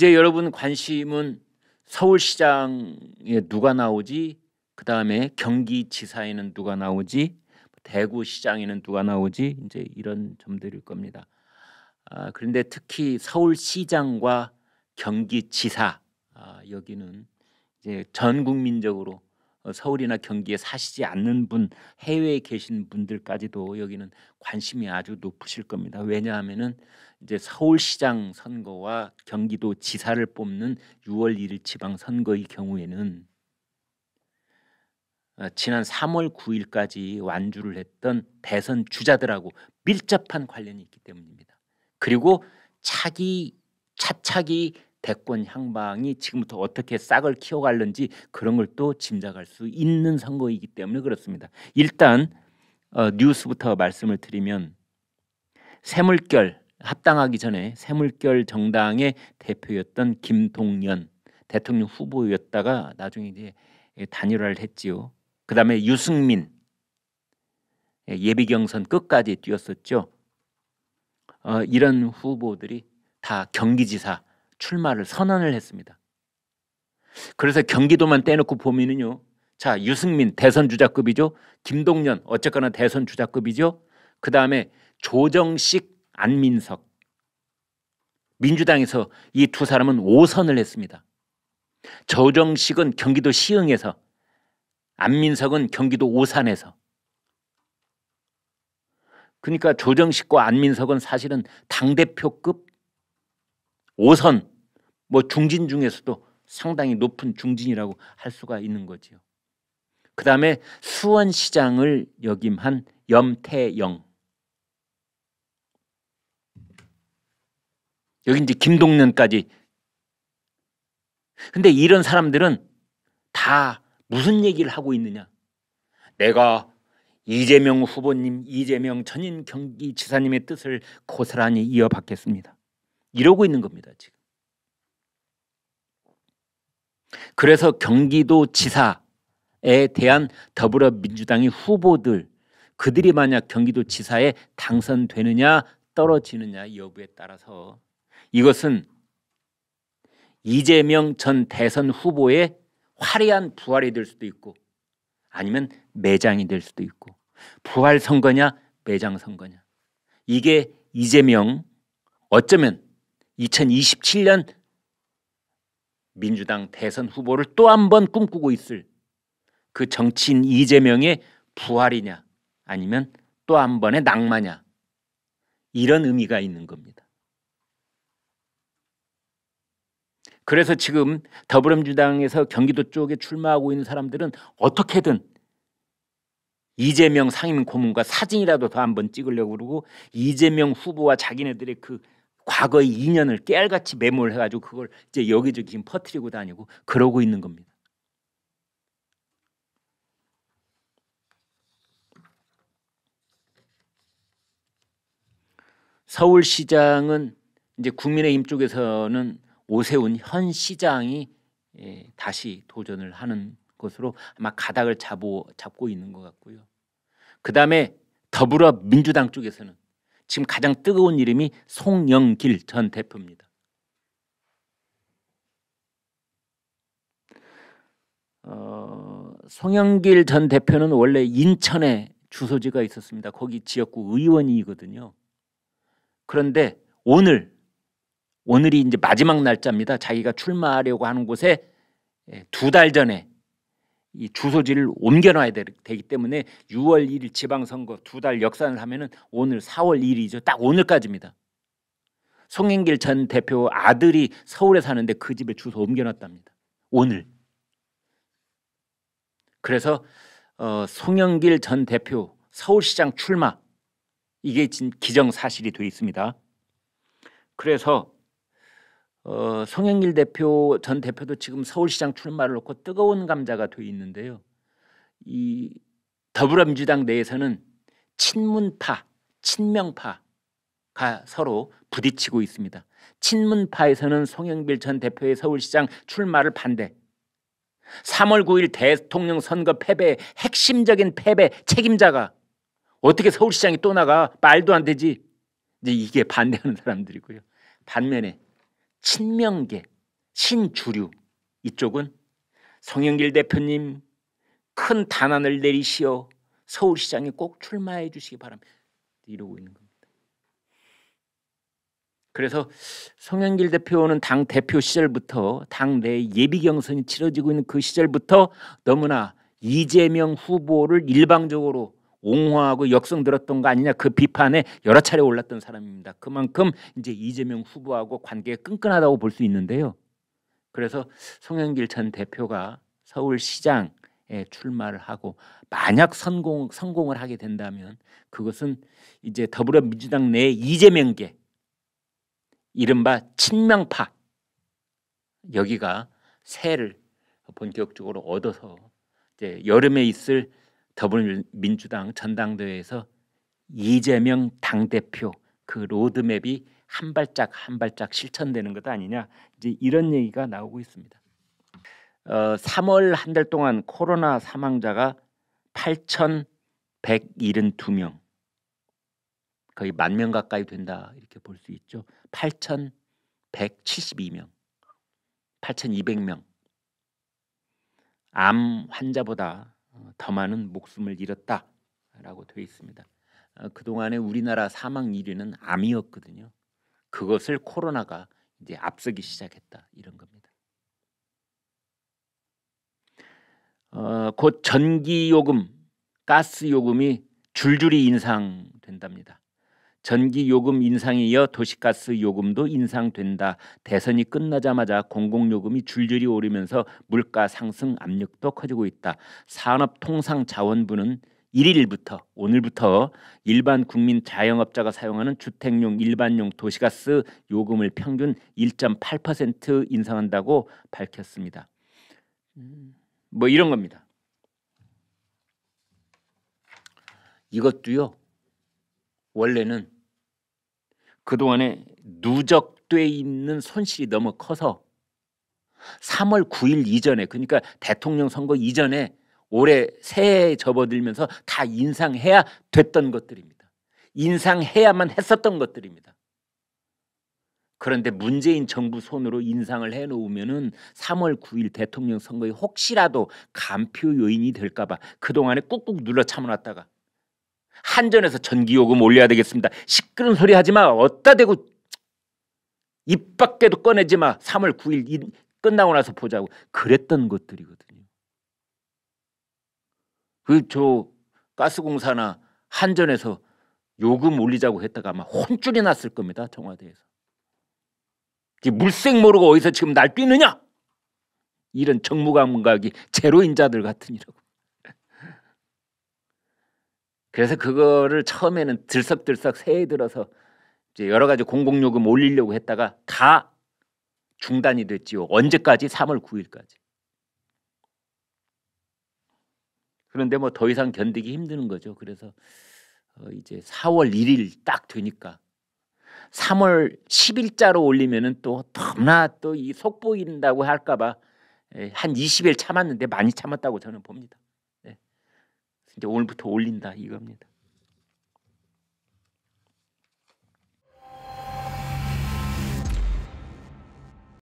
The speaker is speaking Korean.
이제 여러분 관심은 서울시장에 누가 나오지 그 다음에 경기지사에는 누가 나오지 대구시장에는 누가 나오지 이제 이런 점들일 겁니다. 아, 그런데 특히 서울시장과 경기지사 아, 여기는 이제 전 국민적으로 어, 서울이나 경기에 사시지 않는 분, 해외에 계신 분들까지도 여기는 관심이 아주 높으실 겁니다. 왜냐하면은 이제 서울시장 선거와 경기도 지사를 뽑는 6월 1일 지방 선거의 경우에는 어, 지난 3월 9일까지 완주를 했던 대선 주자들하고 밀접한 관련이 있기 때문입니다. 그리고 차기 차차기 대권 향방이 지금부터 어떻게 싹을 키워갈는지 그런 걸 또 짐작할 수 있는 선거이기 때문에 그렇습니다. 일단 어, 뉴스부터 말씀을 드리면 새물결 합당하기 전에 새물결 정당의 대표였던 김동연 대통령 후보였다가 나중에 이제 단일화를 했지요. 그 다음에 유승민 예, 예비 경선 끝까지 뛰었었죠. 어, 이런 후보들이 다 경기지사 출마를 선언을 했습니다. 그래서 경기도만 떼놓고 보면은요. 자, 유승민 대선 주자급이죠. 김동연 어쨌거나 대선 주자급이죠. 그다음에 조정식 안민석 민주당에서 이 두 사람은 5선을 했습니다. 조정식은 경기도 시흥에서 안민석은 경기도 오산에서 그러니까 조정식과 안민석은 사실은 당대표급 5선 뭐 중진 중에서도 상당히 높은 중진이라고 할 수가 있는 거지요. 그 다음에 수원시장을 역임한 염태영. 여기 이제 김동년까지 근데 이런 사람들은 다 무슨 얘기를 하고 있느냐. 내가 이재명 후보님, 이재명 전인 경기지사님의 뜻을 고스란히 이어받겠습니다. 이러고 있는 겁니다. 지금. 그래서 경기도 지사에 대한 더불어민주당의 후보들 그들이 만약 경기도 지사에 당선되느냐 떨어지느냐 여부에 따라서 이것은 이재명 전 대선 후보의 화려한 부활이 될 수도 있고 아니면 매장이 될 수도 있고 부활 선거냐 매장 선거냐 이게 이재명 어쩌면 2027년 민주당 대선 후보를 또 한 번 꿈꾸고 있을 그 정치인 이재명의 부활이냐 아니면 또 한 번의 낙마냐 이런 의미가 있는 겁니다. 그래서 지금 더불어민주당에서 경기도 쪽에 출마하고 있는 사람들은 어떻게든 이재명 상임 고문과 사진이라도 더 한 번 찍으려고 그러고 이재명 후보와 자기네들의 그 과거의 인연을 깨알같이 매몰해가지고 그걸 이제 여기저기 퍼뜨리고 다니고 그러고 있는 겁니다. 서울시장은 이제 국민의힘 쪽에서는 오세훈 현 시장이 예, 다시 도전을 하는 것으로 아마 가닥을 잡고 잡고 있는 것 같고요. 그 다음에 더불어민주당 쪽에서는 지금 가장 뜨거운 이름이 송영길 전 대표입니다. 어, 송영길 전 대표는 원래 인천에 주소지가 있었습니다. 거기 지역구 의원이거든요. 그런데 오늘 오늘이 이제 마지막 날짜입니다. 자기가 출마하려고 하는 곳에 예, 두달 전에 이 주소지를 옮겨놔야 되, 기 때문에 6월 1일 지방선거 두 달 역산을 하면은 오늘 4월 1일이죠. 딱 오늘까지입니다. 송영길 전 대표 아들이 서울에 사는데 그 집에 주소 옮겨놨답니다. 오늘. 그래서 어, 송영길 전 대표 서울시장 출마 이게 진 기정사실이 돼 있습니다. 그래서 어, 성행일 대표 전 대표도 지금 서울시장 출마를 놓고 뜨거운 감자가 돼 있는데요. 이 더불어민주당 내에서는 친문파, 친명파가 서로 부딪히고 있습니다. 친문파에서는 송영길 전 대표의 서울시장 출마를 반대. 3월 9일 대통령 선거 패배 핵심적인 패배 책임자가 어떻게 서울시장이 또 나가 말도 안 되지. 이제 이게 반대하는 사람들이고요. 반면에 친명계, 신주류 이쪽은 성영길 대표님 큰 단안을 내리시어 서울시장에 꼭 출마해 주시기 바랍니다. 이러고 있는 겁니다. 그래서 송영길 대표는 당 대표 시절부터 당 내 예비 경선이 치러지고 있는 그 시절부터 너무나 이재명 후보를 일방적으로 옹호하고 역성 들었던 거 아니냐 그 비판에 여러 차례 올랐던 사람입니다. 그만큼 이제 이재명 후보하고 관계가 끈끈하다고 볼 수 있는데요. 그래서 송영길 전 대표가 서울시장에 출마를 하고 만약 성공 성공을 하게 된다면 그것은 이제 더불어민주당 내 이재명계 이른바 친명파 여기가 새를 본격적으로 얻어서 이제 여름에 있을 더불어민주당 전당대회에서 이재명 당대표 그 로드맵이 한 발짝 한 발짝 실천되는 것 아니냐 이제 이런 얘기가 나오고 있습니다. 어, 3월 한 달 동안 코로나 사망자가 8,172명 거의 만 명 가까이 된다 이렇게 볼 수 있죠. 8,172명, 8,200명. 암 환자보다 어, 더많은 목숨을 잃었다라고 되어 있습니다. 어, 그 동안에 우리나라 사망 1위는 암이었거든요. 그것을 코로나가 이제 앞서기 시작했다 이런 겁니다. 어, 곧 전기 요금, 가스 요금이 줄줄이 인상된답니다. 전기 요금 인상에 이어 도시가스 요금도 인상된다. 대선이 끝나자마자 공공요금이 줄줄이 오르면서 물가 상승 압력도 커지고 있다. 산업통상자원부는 1일부터 오늘부터 일반 국민 자영업자가 사용하는 주택용 일반용 도시가스 요금을 평균 1.8% 인상한다고 밝혔습니다. 음, 뭐 이런 겁니다. 이것도요. 원래는 그동안에 누적돼 있는 손실이 너무 커서 3월 9일 이전에 그러니까 대통령 선거 이전에 올해 새해에 접어들면서 다 인상해야 됐던 것들입니다. 인상해야만 했었던 것들입니다. 그런데 문재인 정부 손으로 인상을 해놓으면 3월 9일 대통령 선거에 혹시라도 간표 요인이 될까봐 그동안에 꾹꾹 눌러 참아놨다가 한전에서 전기요금 올려야 되겠습니다. 시끄러운 소리 하지 마. 어따 대고 입 밖에도 꺼내지 마. 3월 9일 끝나고 나서 보자고 그랬던 것들이거든요. 그저 가스공사나 한전에서 요금 올리자고 했다가 아마 혼쭐이 났을 겁니다. 청와대에서. 물색 모르고 어디서 지금 날뛰느냐? 이런 정무감각이 제로인자들 같으니라고. 그래서 그거를 처음에는 들썩들썩 새해 들어서 이제 여러 가지 공공요금 올리려고 했다가 다 중단이 됐지요. 언제까지? 3월 9일까지. 그런데 뭐 더 이상 견디기 힘드는 거죠. 그래서 어 이제 4월 1일 딱 되니까 3월 10일자로 올리면은 또 더나또 이 속보인다고 할까봐 예, 한 20일 참았는데 많이 참았다고 저는 봅니다. 이제 오늘부터 올린다 이겁니다.